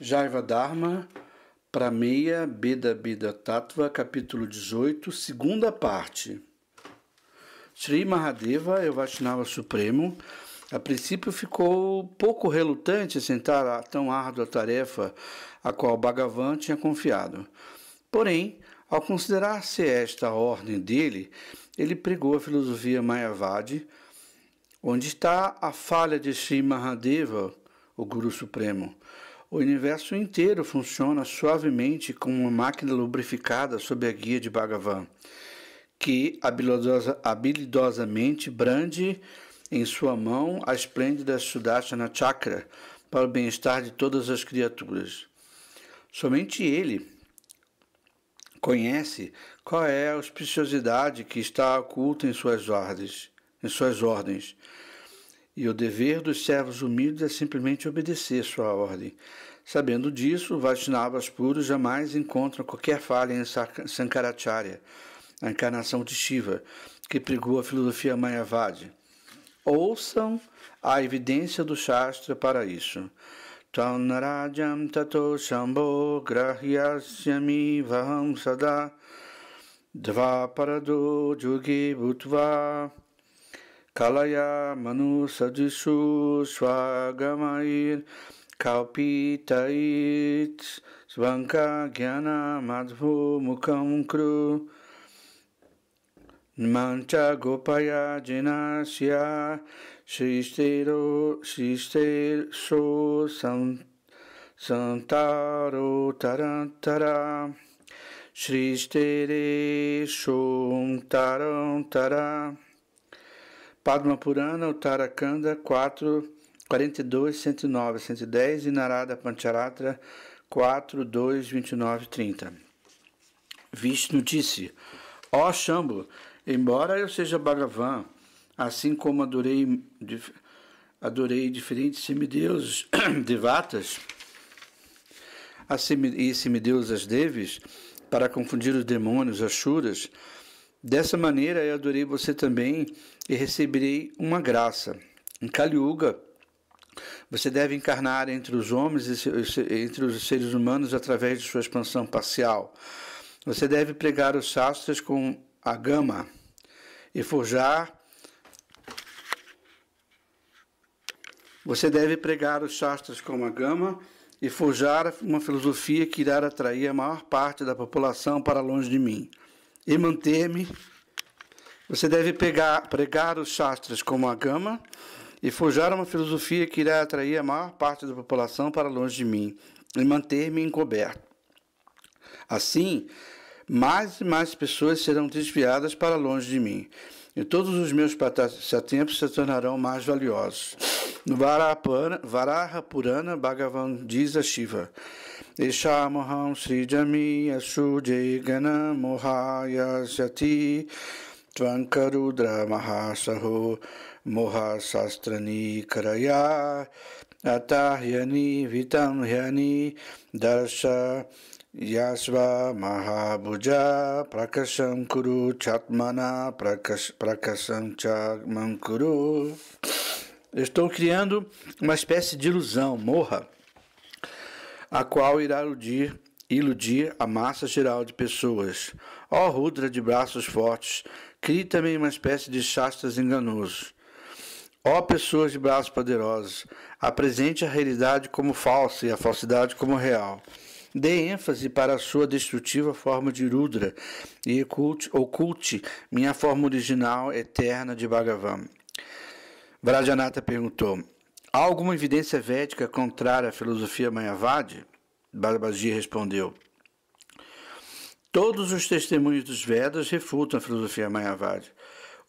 Jaiva Dharma, Prameya, Beda Beda Tattva, capítulo 18, segunda parte. Sri Mahadeva, eu Vaishnava Supremo, a princípio ficou pouco relutante a sentar a tão árdua tarefa a qual Bhagavan tinha confiado. Porém, ao considerar-se esta a ordem dele, ele pregou a filosofia Mayavadi, onde está a falha de Sri Mahadeva, o Guru Supremo o universo inteiro funciona suavemente como uma máquina lubrificada sob a guia de Bhagavan, que habilidosa, habilidosamente brande em sua mão a esplêndida Sudarshana Chakra para o bem-estar de todas as criaturas. Somente ele conhece qual é a auspiciosidade que está oculta em suas ordens, em suas ordens. E o dever dos servos humildes é simplesmente obedecer sua ordem. Sabendo disso, Vaishnavas puros jamais encontram qualquer falha em Sankaracharya, a encarnação de Shiva, que pregou a filosofia Mayavadi. Ouçam a evidência do Shastra para isso. Tanarajam tato shambho grahyasyami vaham sada dvaparado yogi butva kalaya manu sadishu swagamair kalpitait svanka gyana madhu mukham kru mancha gopaya jinasya shistero shister so Santaro Tarantara Shri Stere Shum Tarantara Padma Purana, Uttarakanda 4, 42, 109, 110 e Narada Pancharatra 4, 2, 29, 30. Vishnu disse: Ó oh Shambhu, embora eu seja Bhagavan, assim como adorei, adorei diferentes semideuses devatas e semideuses deves para confundir os demônios, ashuras, Dessa maneira eu adorei você também e receberei uma graça. Em Kaliuga, você deve encarnar entre os homens e entre os seres humanos através de sua expansão parcial. Você deve pregar os sastras com a gama e forjar. Você deve pregar os sastras com a gama e forjar uma filosofia que irá atrair a maior parte da população para longe de mim e manter-me. Você deve pegar, pregar os Shastras como a gama e forjar uma filosofia que irá atrair a maior parte da população para longe de mim e manter-me encoberto. Assim, mais e mais pessoas serão desviadas para longe de mim, e todos os meus passatempos se tornarão mais valiosos. Varaha Purana Bhagavan diz a Shiva: ईशामहं सृजमीयसु जैगणमोहायस्यति त्वङ्करुद्रमहासहो मोहशास्त्रनीकरया अतः ह्यनिवितं ह्यनि दर्श Yasva Mahabuja Prakasham Kuru Chatmana prakash, Prakasham Chagman Kuru. estou criando uma espécie de ilusão, morra, a qual irá iludir, iludir a massa geral de pessoas. Ó Rudra de braços fortes, crie também uma espécie de Shastas enganoso. Ó pessoas de braços poderosos, apresente a realidade como falsa e a falsidade como real. Dê ênfase para a sua destrutiva forma de Rudra e oculte, oculte minha forma original eterna de Bhagavan. Vrajanata perguntou: Há alguma evidência védica contrária à filosofia Mayavadi? Babaji respondeu. Todos os testemunhos dos Vedas refutam a filosofia Mayavadi.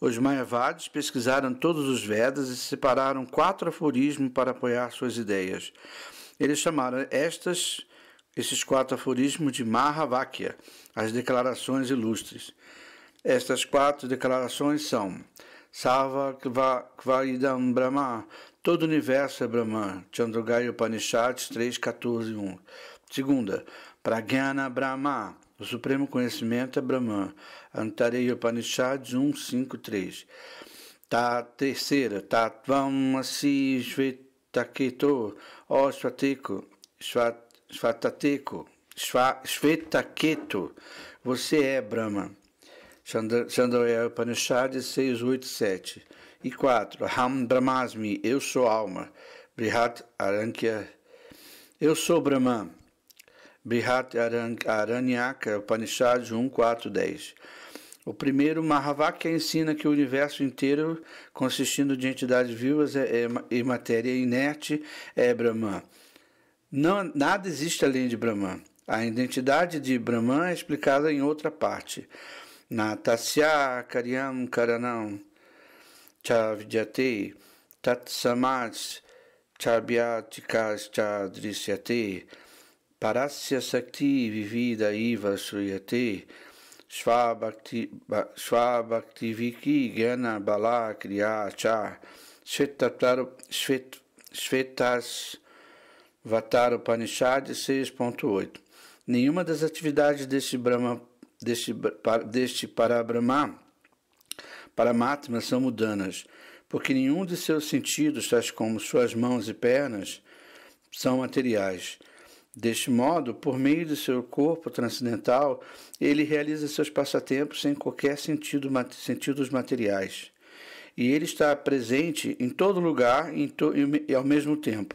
Os Mayavadis pesquisaram todos os Vedas e separaram quatro aforismos para apoiar suas ideias. Eles chamaram estas, esses quatro aforismos de Mahavakya, as declarações ilustres. Estas quatro declarações são Sava Kvaidam Brahma Todo o universo é Brahman. Chandogya Upanishads 3.14.1 Segunda, Pragyana Brahma. O supremo conhecimento é Brahman. Antareya Upanishads 1.5.3 Tá, terceira, Tatvam Asi Svetaketo Osvateko Svatateko Svetaketo Você é Brahma. Chandogya Upanishads 6.8.7 e 4. ram Brahmasmi, eu sou alma. Brihat Arankya, eu sou Brahman. Brihat Aranyaka, Upanishad 1, 4, 10. O primeiro, Mahavakya, ensina que o universo inteiro, consistindo de entidades vivas é, é e matéria inerte, é Brahman. Não, nada existe além de Brahman. A identidade de Brahman é explicada em outra parte. Na Tasya Karyam Karanam cha vidyate, tat samats cha bhyatikas cha drishyate, parasya sakti vivida iva sruyate, svabhaktiviki gana bala kriya cha, Shvetas Vatar Upanishad 6.8. Nenhuma das atividades deste Brahma deste, deste Parabrahma para Paramatmas são mudanas, porque nenhum de seus sentidos, tais como suas mãos e pernas, são materiais. Deste modo, por meio de seu corpo transcendental, ele realiza seus passatempos sem qualquer sentido, sentidos materiais. E ele está presente em todo lugar em to, e ao mesmo tempo.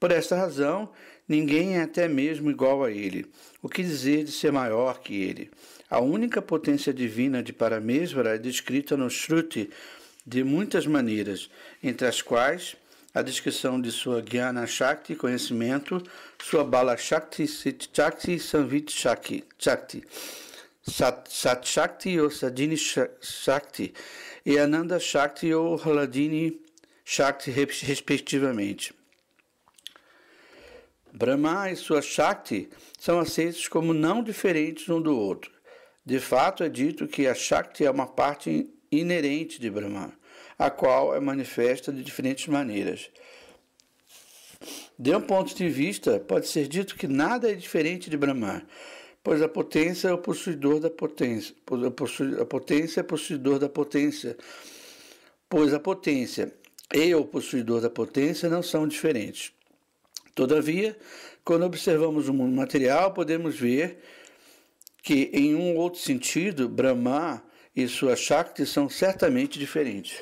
Por esta razão, ninguém é até mesmo igual a ele. O que dizer de ser maior que ele? A única potência divina de Paramesvara é descrita no Shruti de muitas maneiras, entre as quais a descrição de sua Jnana Shakti, conhecimento, sua Bala Shakti, Sit Shakti, e Shakti, Shakti Sat, Sat Shakti ou Sadini Shakti e Ananda Shakti ou Haladini Shakti, respectivamente. Brahma e sua Shakti são aceitos como não diferentes um do outro. De fato, é dito que a Shakti é uma parte inerente de Brahman, a qual é manifesta de diferentes maneiras. De um ponto de vista, pode ser dito que nada é diferente de Brahman, pois a potência é o possuidor da potência, a potência é possuidor da potência, pois a potência e o possuidor da potência não são diferentes. Todavia, quando observamos o mundo material, podemos ver que, em um outro sentido, Brahma e sua Shakti são certamente diferentes.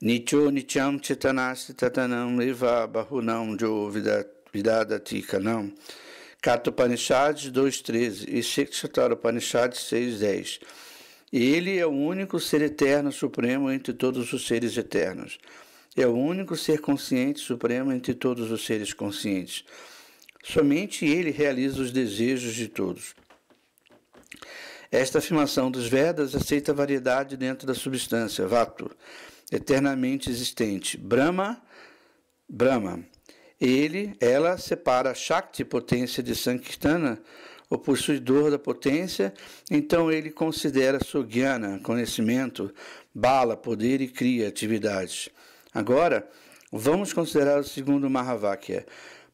Nityo nityam chitanasti tatanam eva bahunam jo vidadati Kato Katupanishad 2.13 e Shikshatarupanishad 6.10. Ele é o único ser eterno supremo entre todos os seres eternos. É o único ser consciente supremo entre todos os seres conscientes Somente ele realiza os desejos de todos. Esta afirmação dos Vedas aceita a variedade dentro da substância, vato, eternamente existente. Brahma, Brahma. Ele, ela separa Shakti, potência de Sankirtana, o possuidor da potência, então ele considera Sogyana, conhecimento, bala, poder e cria, atividades. Agora, vamos considerar o segundo Mahavakya.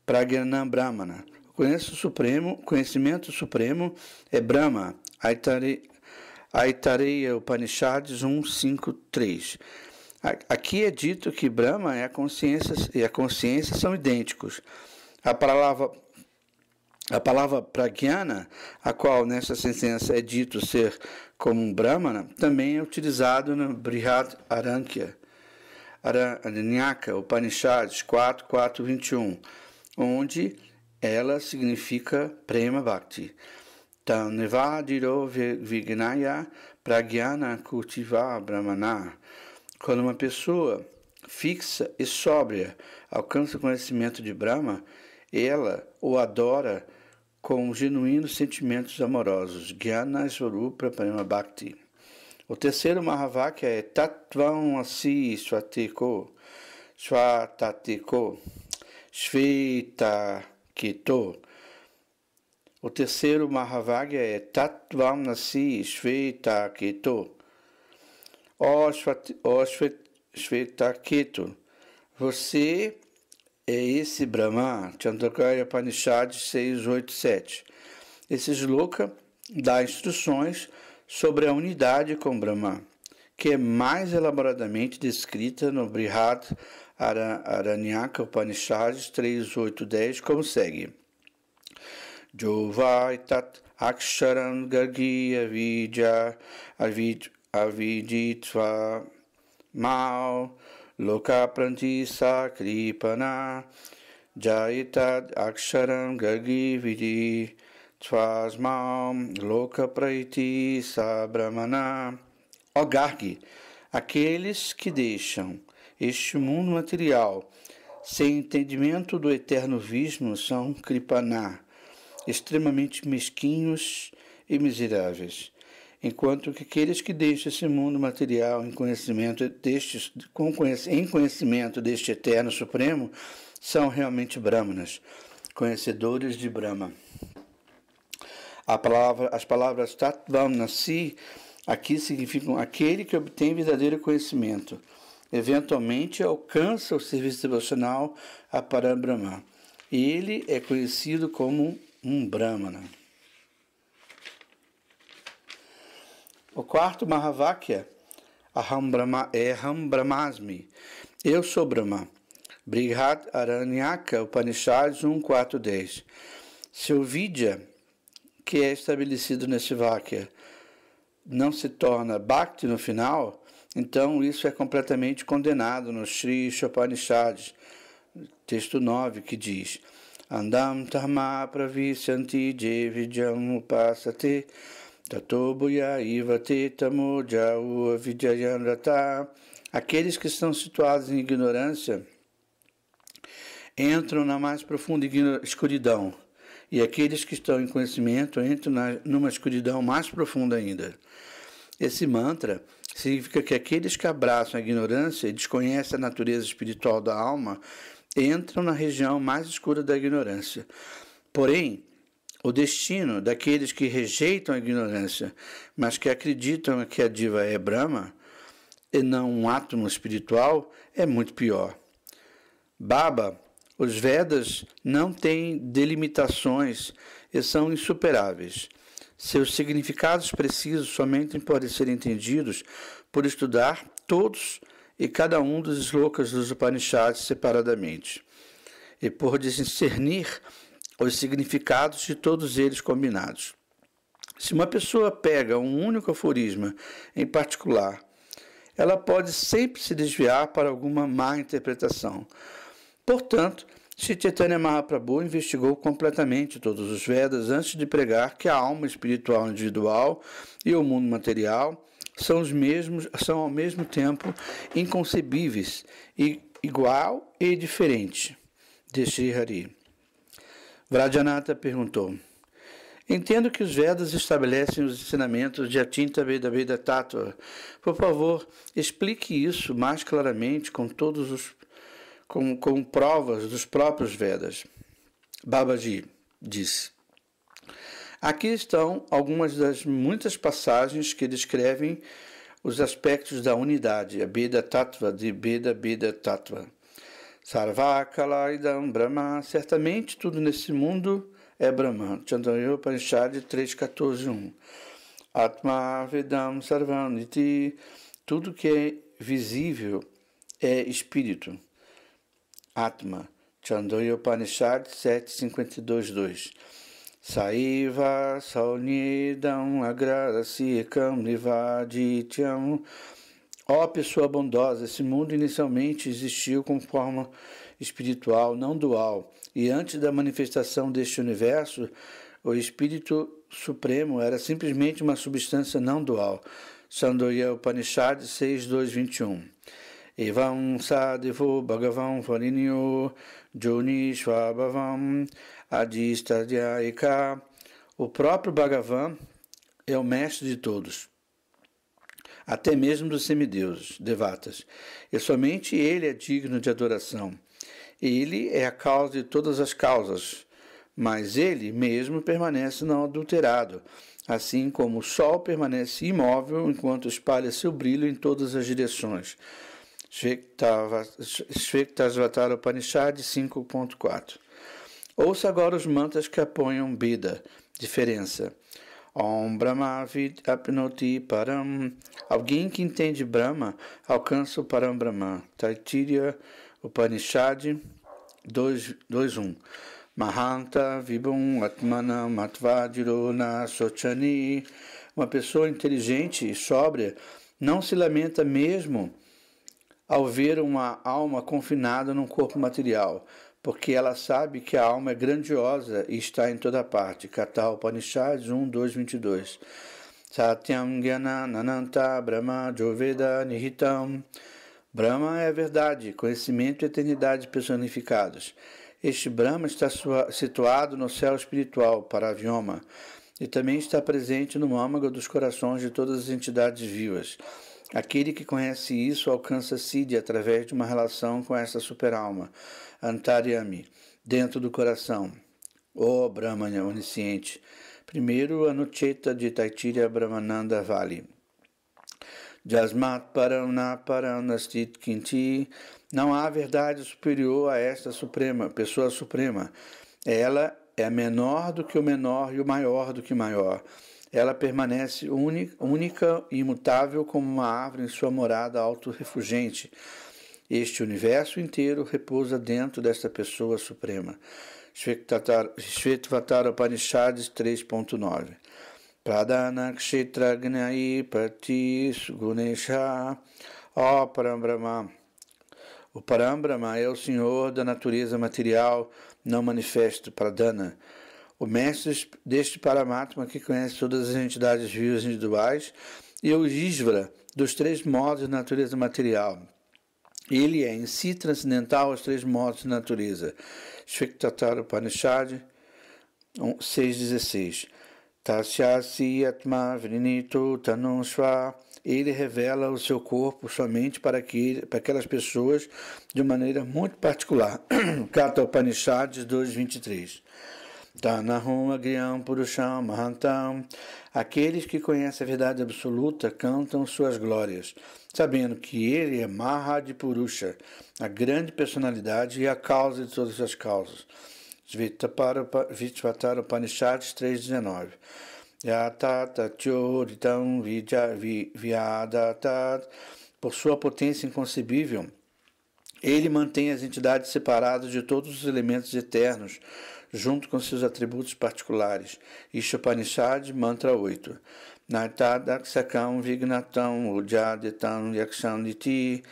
Pragyanam Brahmana. Conheço supremo, conhecimento supremo é Brahma, Aitareya Upanishads 153. Aqui é dito que Brahma e a consciência, e a consciência são idênticos. A palavra, a palavra pragyana, a qual nesta sentença é dito ser como um brahmana, também é utilizado no Brihad Aranyaka, Upanishads 4, onde ela significa Prema Bhakti. Taneva Nivadiro Vignaya Pragyana Kultiva Brahmana. Quando uma pessoa fixa e sóbria alcança o conhecimento de Brahma, ela o adora com genuínos sentimentos amorosos. Gyana Swarupa Prema Bhakti. O terceiro Mahavakya é Tatvam Asi Swatiko. Swatatiko. Sveta Keto. O terceiro Mahavagya é Tatvamnasi Nasi Keto. Ó Sveta Keto, você é esse Brahma, Chandrakaya Panishad 687. Esse sloka dá instruções sobre a unidade com Brahma, que é mais elaboradamente descrita no Brihad Aranyaka Upanishads 3810, como segue. Jovaitat Aksharam Gargi Avidya Aviditva Mal Lokapranti Sakripana Jaitat Aksharam Gargi Vidi Tvasmaam Lokapraiti Sabramana Ó Gargi, aqueles que deixam este mundo material, sem entendimento do eterno Vishnu, são Kripaná, extremamente mesquinhos e miseráveis. Enquanto que aqueles que deixam esse mundo material em conhecimento, deste, com em conhecimento deste Eterno Supremo são realmente Brahmanas, conhecedores de Brahma. Palavra, as palavras Tattvam Nasi aqui significam aquele que obtém verdadeiro conhecimento. Eventualmente alcança o serviço devocional a Parabrahma. Ele é conhecido como um Brahmana. O quarto Mahavakya, Aham Brahma, é Aham Brahmasmi. Eu sou Brahma. Brihat Aranyaka Upanishad 1410. Seu vidya, que é estabelecido nesse Vakya, não se torna Bhakti no final, então, isso é completamente condenado no Sri Chopanishad, texto 9, que diz: Andam dharma pravisyanti jevidyam upasate tatobuya ivate tamoja avijayanrata Aqueles que estão situados em ignorância entram na mais profunda escuridão, e aqueles que estão em conhecimento entram na, numa escuridão mais profunda ainda. Esse mantra Significa que aqueles que abraçam a ignorância e desconhecem a natureza espiritual da alma entram na região mais escura da ignorância. Porém, o destino daqueles que rejeitam a ignorância, mas que acreditam que a diva é Brahma, e não um átomo espiritual, é muito pior. Baba, os Vedas não têm delimitações e são insuperáveis. Seus significados precisos somente podem ser entendidos por estudar todos e cada um dos slokas dos Upanishads separadamente, e por discernir os significados de todos eles combinados. Se uma pessoa pega um único aforisma em particular, ela pode sempre se desviar para alguma má interpretação. Portanto, Sri Chaitanya Mahaprabhu investigou completamente todos os Vedas antes de pregar que a alma espiritual individual e o mundo material são os mesmos, são ao mesmo tempo inconcebíveis, igual e diferente. De Sri Hari. Vrajanata perguntou: Entendo que os Vedas estabelecem os ensinamentos de Atinta Veda Veda Tattva. Por favor, explique isso mais claramente com todos os com, provas dos próprios Vedas. Babaji disse: Aqui estão algumas das muitas passagens que descrevem os aspectos da unidade, a Beda Tattva, de Beda Beda Tattva. Sarvakalaidam Brahma, certamente tudo nesse mundo é Brahma. Chandrayo Panchad 3.14.1 Atma Vedam Sarvam tudo que é visível é espírito. Atma, Upanishad 752.2 Saiva saunidam agrasikam nivadityam Ó pessoa bondosa, esse mundo inicialmente existiu com forma espiritual não dual, e antes da manifestação deste universo, o Espírito Supremo era simplesmente uma substância não dual. Sandoya Upanishad 6221 एवं साधिफो भगवं फलिन्यो जोनिश्वाभवम् adistadyayika. O próprio Bhagavan é o mestre de todos, até mesmo dos semideuses, devatas, e somente ele é digno de adoração. Ele é a causa de todas as causas, mas ele mesmo permanece não adulterado, assim como o sol permanece imóvel enquanto espalha seu brilho em todas as direções. Shvektasvatara Upanishad 5.4. Ouça agora os mantas que apoiam Bida, diferença. Om Brahma Vid Apnoti Param. Alguém que entende Brahma alcança o Param Brahma. Taitirya Upanishad 2.1. Mahanta Vibhum atmanam Matvajirona Sochani. Uma pessoa inteligente e sóbria não se lamenta mesmo ao ver uma alma confinada num corpo material, porque ela sabe que a alma é grandiosa e está em toda parte. Katal Upanishads 1, 2, 22. Satyam Gyanananta Brahma Joveda Nihitam. Brahma é a verdade, conhecimento e eternidade personificados. Este Brahma está situado no céu espiritual, Paravioma, e também está presente no âmago dos corações de todas as entidades vivas. Aquele que conhece isso alcança Siddhi através de uma relação com essa superalma, Antaryami, dentro do coração. O oh, brahmana onisciente, primeiro Anucheta de Taitirya Brahmananda Vale. Jasmat Parana Paranastit Kinti. Não há verdade superior a esta suprema, pessoa suprema. Ela é menor do que o menor e o maior do que maior. Ela permanece única e imutável como uma árvore em sua morada autorrefugente. Este universo inteiro repousa dentro desta pessoa suprema. Shvetvatara Upanishads 3.9 Pradana Kshetra Gnai Patis Gunesha Ó Parambrahma O Parambrahma é o Senhor da natureza material, não manifesto, dana o mestre deste Paramatma que conhece todas as entidades vivas individuais e o Isvara dos três modos de natureza material. Ele é em si transcendental aos três modos de natureza. Shviktatara Upanishad 6.16 Tasyasi Atma Vrinito Tanushva ele revela o seu corpo somente para, que, para aquelas pessoas de maneira muito particular. Kata Upanishads 2.23 Tanahum Agriam Purusham Mahantam Aqueles que conhecem a verdade absoluta cantam suas glórias, sabendo que ele é Mahadipurusha, a grande personalidade e a causa de todas as causas. Svitvatara Upanishads 3.19 Yatatachoritam viadatat, por sua potência inconcebível, ele mantém as entidades separadas de todos os elementos eternos, junto com seus atributos particulares. Ishopanishad, Mantra 8. Naitadaksakam vignatam ujadetam yakshanditi.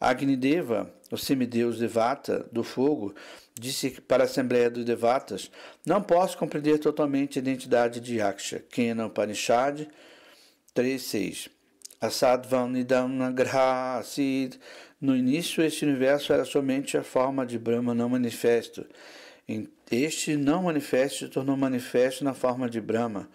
Agnideva, o semideus Devata, do fogo, disse para a Assembleia dos Devatas: Não posso compreender totalmente a identidade de Yaksha, Kena Upanishad 3.6. Asadvam Nidanagraha Sid. No início, este universo era somente a forma de Brahma não manifesto. Este não manifesto se tornou manifesto na forma de Brahma.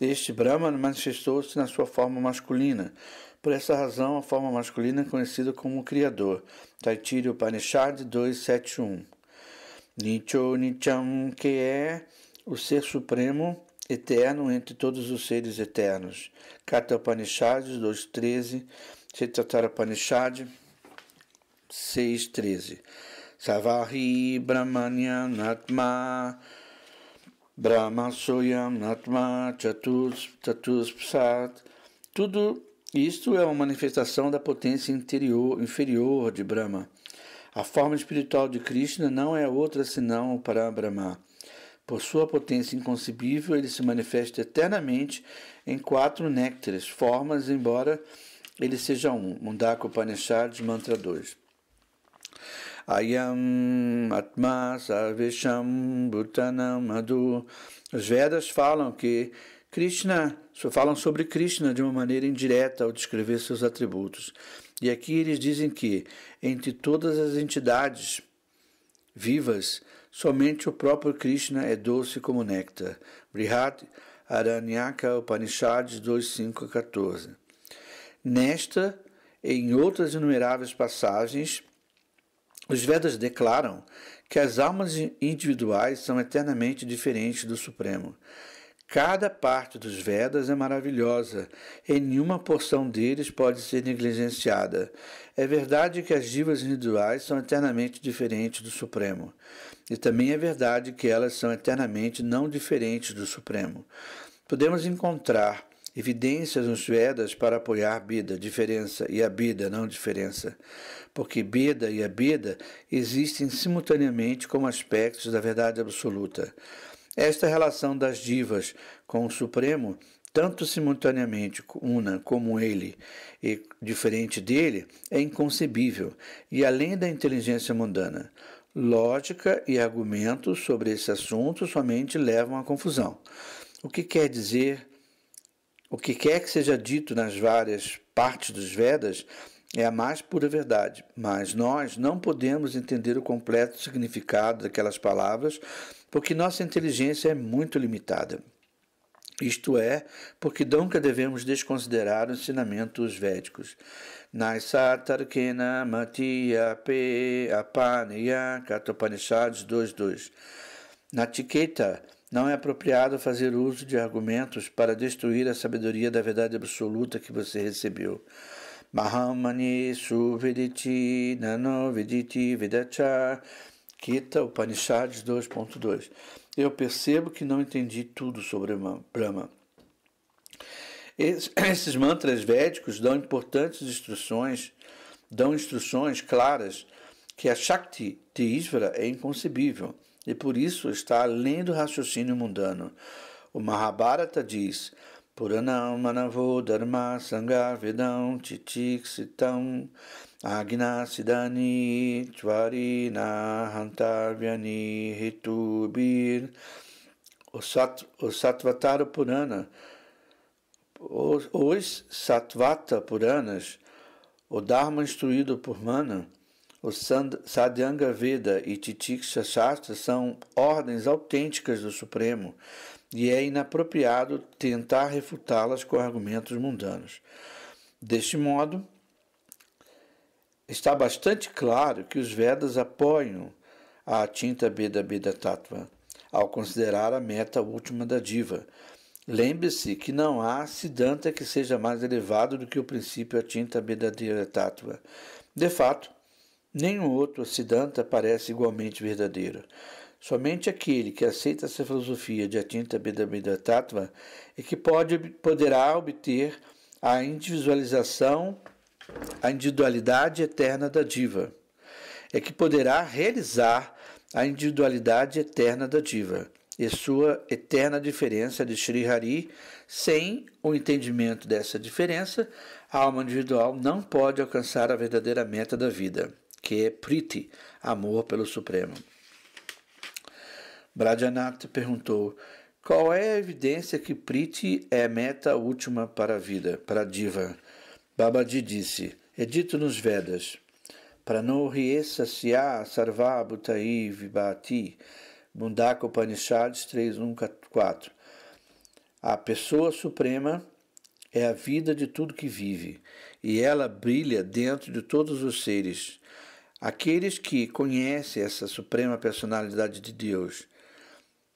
Este Brahma manifestou-se na sua forma masculina. Por essa razão, a forma masculina é conhecida como Criador. Taittiriya Upanishad 271. Nicho Nicham, que é o Ser Supremo eterno entre todos os seres eternos. Kata Upanishad 2.13, Chetatara Upanishad 6.13. Savahi Brahmanyanatma Atma Brahma Soyam Natma, Chatus Chatus Psat Tudo isto é uma manifestação da potência interior inferior de Brahma a forma espiritual de Krishna não é outra senão o Parabrahma. Por sua potência inconcebível, ele se manifesta eternamente em quatro néctares, formas, embora ele seja um. Mundaka Upanishad, mantra 2. Ayam Atma Sarvesham Bhutanam Madhu. Os Vedas falam que Krishna, falam sobre Krishna de uma maneira indireta ao descrever seus atributos. E aqui eles dizem que, entre todas as entidades vivas, somente o próprio Krishna é doce como néctar. Brihat Aranyaka Upanishads 2.5 a 14. Nesta e em outras inumeráveis passagens, os Vedas declaram que as almas individuais são eternamente diferentes do Supremo. Cada parte dos Vedas é maravilhosa e nenhuma porção deles pode ser negligenciada. É verdade que as divas individuais são eternamente diferentes do Supremo, e também é verdade que elas são eternamente não diferentes do Supremo. Podemos encontrar evidências nos Vedas para apoiar Bida, diferença, e a Bida, não diferença, porque Bida e a Bida existem simultaneamente como aspectos da verdade absoluta. Esta relação das divas com o Supremo, tanto simultaneamente una como ele e diferente dele, é inconcebível e além da inteligência mundana. Lógica e argumentos sobre esse assunto somente levam à confusão. O que quer dizer, o que quer que seja dito nas várias partes dos Vedas é a mais pura verdade, mas nós não podemos entender o completo significado daquelas palavras porque nossa inteligência é muito limitada. Isto é, porque nunca devemos desconsiderar os ensinamentos védicos. Naisatarkena 2.2 Na etiqueta, não é apropriado fazer uso de argumentos para destruir a sabedoria da verdade absoluta que você recebeu. Mahamani Suviditi nanoviditi Viditi Vidacha Kita Upanishads 2.2. Eu percebo que não entendi tudo sobre Brahma. Esses mantras védicos dão importantes instruções, dão instruções claras que a Shakti de Isvara é inconcebível e por isso está além do raciocínio mundano. O Mahabharata diz: Puranam Manavo Dharma Sangha Vedam Titiksitam Agnasidani Tvarina Hantavyani Ritubir Osat, Osatvatara Purana os, os Satvata Puranas o Dharma instruído por Mana o Sadhyanga Veda e Titiksha Shastra são ordens autênticas do Supremo e é inapropriado tentar refutá-las com argumentos mundanos. Deste modo, está bastante claro que os Vedas apoiam a tinta Beda Beda Tattva ao considerar a meta última da diva. Lembre-se que não há siddhanta que seja mais elevado do que o princípio atinta verdadeira tátua. De fato, nenhum outro siddhanta parece igualmente verdadeiro. Somente aquele que aceita essa filosofia de atinta verdadeira tátua é que pode, poderá obter a individualização a individualidade eterna da diva, é que poderá realizar a individualidade eterna da diva e sua eterna diferença de Sri Hari, sem o entendimento dessa diferença, a alma individual não pode alcançar a verdadeira meta da vida, que é Priti, amor pelo Supremo. Brajanata perguntou: qual é a evidência que Priti é a meta última para a vida, para a diva? Babaji disse: É dito nos Vedas: Pranohriesa Sya Sarvabhutai Vibhati, Mundaka Upanishads 3.1.4 A pessoa suprema é a vida de tudo que vive, e ela brilha dentro de todos os seres. Aqueles que conhecem essa suprema personalidade de Deus,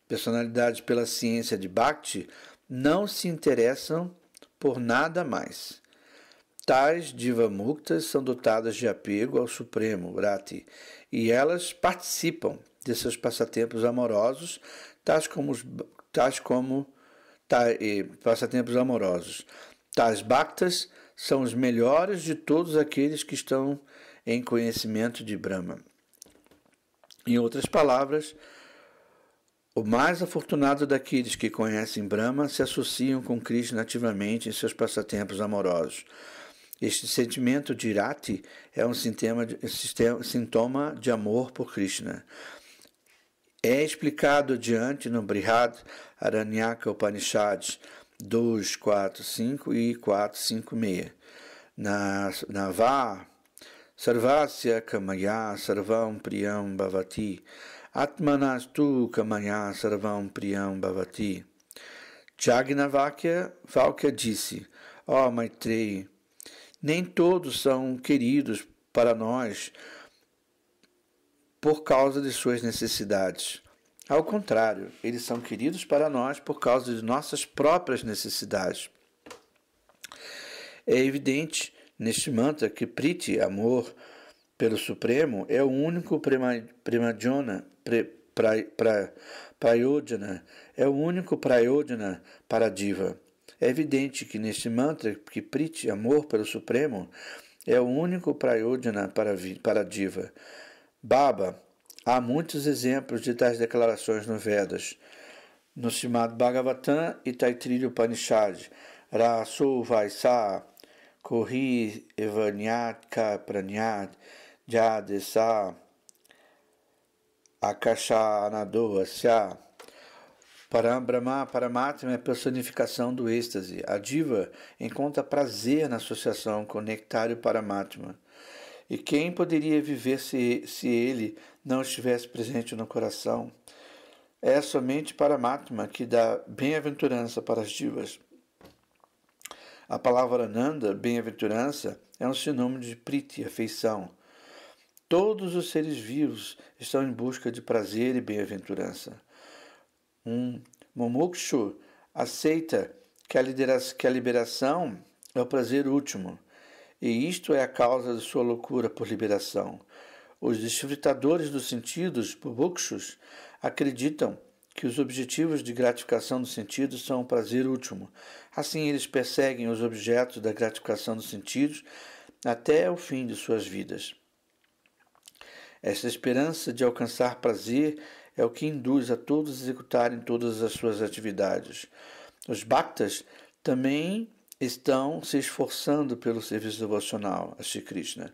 personalidade pela ciência de Bhakti, não se interessam por nada mais. Tais divamuktas são dotadas de apego ao Supremo, Brati, e elas participam de seus passatempos amorosos, tais como, tais como tais, passatempos amorosos. Tais bhaktas são os melhores de todos aqueles que estão em conhecimento de Brahma. Em outras palavras, o mais afortunado daqueles que conhecem Brahma se associam com Krishna ativamente em seus passatempos amorosos. Este sentimento de irati é um sintoma de, sintoma de amor por Krishna. É explicado diante no Brihad Aranyaka Upanishads 2, 4, 5 e 4, 5, 6. Na, na Vá, Sarvasya Kamaya Sarvam Priyam Bhavati Atmanastu Kamaya Sarvam Priyam Bhavati Jagnavakya Valkya disse, ó oh, Maitreya, nem todos são queridos para nós por causa de suas necessidades. Ao contrário, eles são queridos para nós por causa de nossas próprias necessidades. É evidente neste mantra que Priti, amor pelo Supremo, é o único premadjona, pra, pra, prayodhana, é o único prayodhana para a diva. É evidente que neste mantra, que Priti, amor pelo Supremo, é o único prayodhana para, para a diva. Baba, há muitos exemplos de tais declarações no Vedas. No Simad Bhagavatam e Taittiriya Upanishad, Rasu Vaisa, Korri Evanyatka Pranyat, Jadesa, Akasha Anadoasya, para Brahma, Paramatma é a personificação do êxtase. A diva encontra prazer na associação com o nectar e Paramatma. E quem poderia viver se, se ele não estivesse presente no coração? É somente Paramatma que dá bem-aventurança para as divas. A palavra Ananda, bem-aventurança, é um sinônimo de priti, afeição. Todos os seres vivos estão em busca de prazer e bem-aventurança. Um mumukshu aceita que a, que a liberação é o prazer último, e isto é a causa de sua loucura por liberação. Os desfrutadores dos sentidos, mumukshus, acreditam que os objetivos de gratificação dos sentidos são o prazer último. Assim, eles perseguem os objetos da gratificação dos sentidos até o fim de suas vidas. Essa esperança de alcançar prazer é o que induz a todos a executarem todas as suas atividades. Os bhaktas também estão se esforçando pelo serviço devocional a Sri Krishna.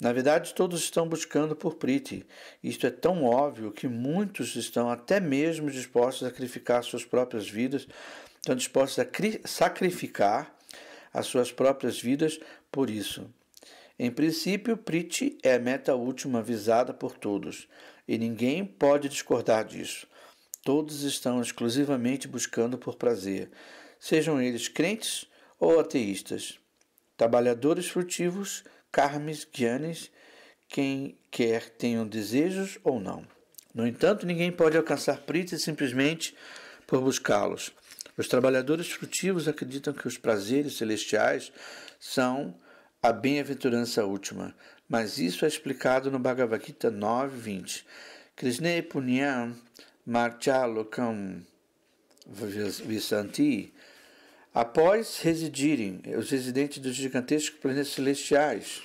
Na verdade, todos estão buscando por Priti. Isto é tão óbvio que muitos estão até mesmo dispostos a sacrificar suas próprias vidas, estão dispostos a sacrificar as suas próprias vidas por isso. Em princípio, PRIT é a meta última visada por todos, e ninguém pode discordar disso. Todos estão exclusivamente buscando por prazer, sejam eles crentes ou ateístas. Trabalhadores frutivos, carmes, guianes, quem quer tenham desejos ou não. No entanto, ninguém pode alcançar PRIT simplesmente por buscá-los. Os trabalhadores frutivos acreditam que os prazeres celestiais são a bem-aventurança última, mas isso é explicado no Bhagavad Gita 9.20. Krishna Punyam Martyalokam Visanti Após residirem os residentes dos gigantescos planetas celestiais,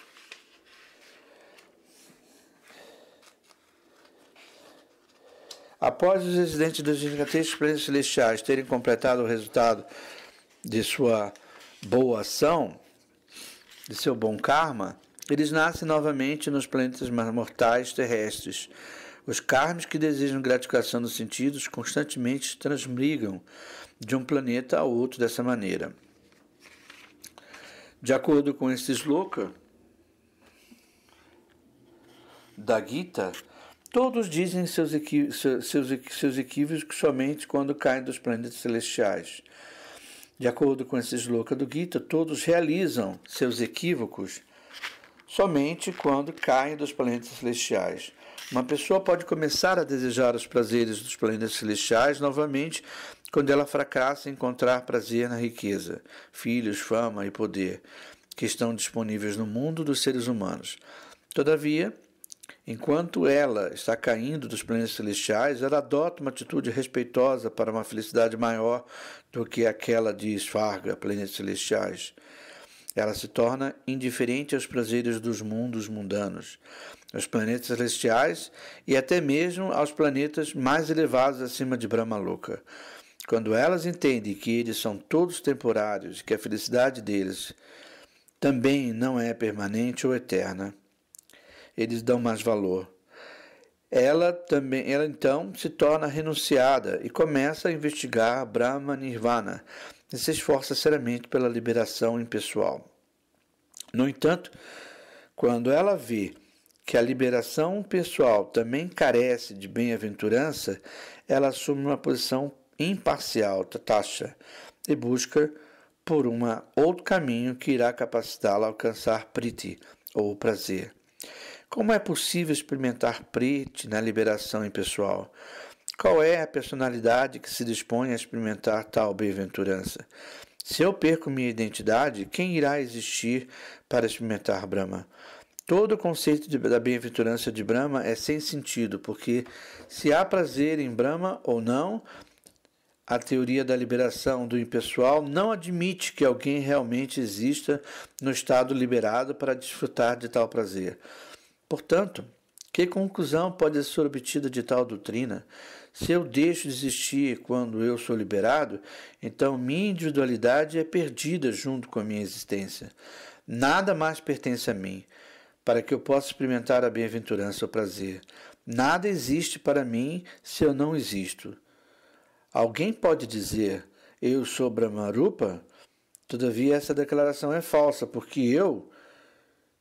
Após os residentes dos gigantescos planetas celestiais terem completado o resultado de sua boa ação, de seu bom karma, eles nascem novamente nos planetas mais mortais terrestres. Os karmas que desejam gratificação dos sentidos constantemente transbrigam de um planeta a outro dessa maneira. De acordo com esse sloka da Gita, todos dizem seus, equi seus, seus, seus equívocos somente quando caem dos planetas celestiais. De acordo com esse sloka do Gita, todos realizam seus equívocos somente quando caem dos planetas celestiais. Uma pessoa pode começar a desejar os prazeres dos planetas celestiais novamente quando ela fracassa em encontrar prazer na riqueza, filhos, fama e poder que estão disponíveis no mundo dos seres humanos. Todavia, Enquanto ela está caindo dos planetas celestiais, ela adota uma atitude respeitosa para uma felicidade maior do que aquela de esfarga planetas celestiais. Ela se torna indiferente aos prazeres dos mundos mundanos, aos planetas celestiais e até mesmo aos planetas mais elevados acima de Brahma Loka. Quando elas entendem que eles são todos temporários, e que a felicidade deles também não é permanente ou eterna, eles dão mais valor. Ela também, ela então se torna renunciada e começa a investigar Brahma Nirvana e se esforça seriamente pela liberação impessoal. No entanto, quando ela vê que a liberação pessoal também carece de bem-aventurança, ela assume uma posição imparcial, tatasha, e busca por um outro caminho que irá capacitá-la a alcançar priti, ou prazer. Como é possível experimentar priti na liberação impessoal? Qual é a personalidade que se dispõe a experimentar tal bem-aventurança? Se eu perco minha identidade, quem irá existir para experimentar Brahma? Todo o conceito de, da bem-aventurança de Brahma é sem sentido, porque se há prazer em Brahma ou não, a teoria da liberação do impessoal não admite que alguém realmente exista no estado liberado para desfrutar de tal prazer. Portanto, que conclusão pode ser obtida de tal doutrina? Se eu deixo de existir quando eu sou liberado, então minha individualidade é perdida junto com a minha existência. Nada mais pertence a mim, para que eu possa experimentar a bem-aventurança ou prazer. Nada existe para mim se eu não existo. Alguém pode dizer, eu sou Brahmarupa? Todavia, essa declaração é falsa, porque eu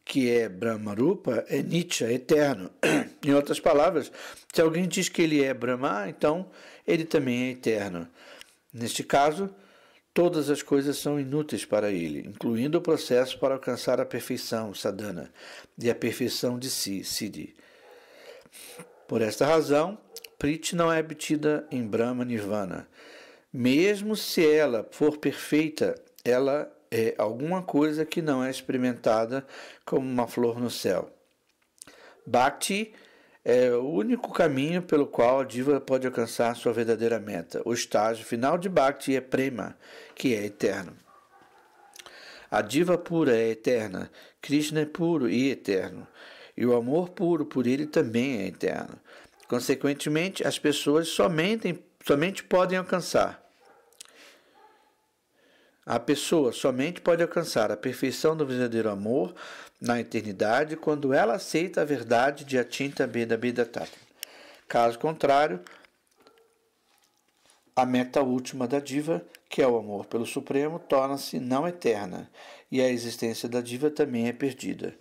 que é Brahmarupa, é Nietzsche, é eterno. em outras palavras, se alguém diz que ele é Brahma, então ele também é eterno. Neste caso, todas as coisas são inúteis para ele, incluindo o processo para alcançar a perfeição, sadhana, e a perfeição de si, siddhi. Por esta razão, Prit não é obtida em Brahma Nirvana. Mesmo se ela for perfeita, ela é alguma coisa que não é experimentada como uma flor no céu. Bhakti é o único caminho pelo qual a diva pode alcançar sua verdadeira meta. O estágio final de Bhakti é Prema, que é eterno. A diva pura é eterna, Krishna é puro e eterno, e o amor puro por ele também é eterno. Consequentemente, as pessoas somente, somente podem alcançar a pessoa somente pode alcançar a perfeição do verdadeiro amor na eternidade quando ela aceita a verdade de Atinta Beda Beda Tata. Caso contrário, a meta última da diva, que é o amor pelo Supremo, torna-se não eterna e a existência da diva também é perdida.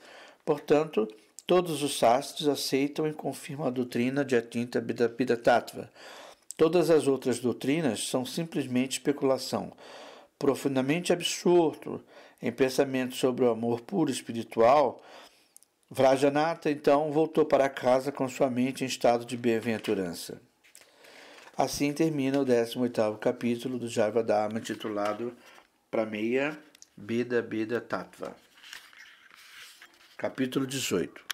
Portanto, todos os sastres aceitam e confirmam a doutrina de Atinta Beda Beda Tattva. Todas as outras doutrinas são simplesmente especulação profundamente absorto em pensamentos sobre o amor puro espiritual, Vrajanata então voltou para casa com sua mente em estado de bem-aventurança. Assim termina o 18 capítulo do Jaiva Dharma titulado Prameya Beda Beda Tattva. Capítulo 18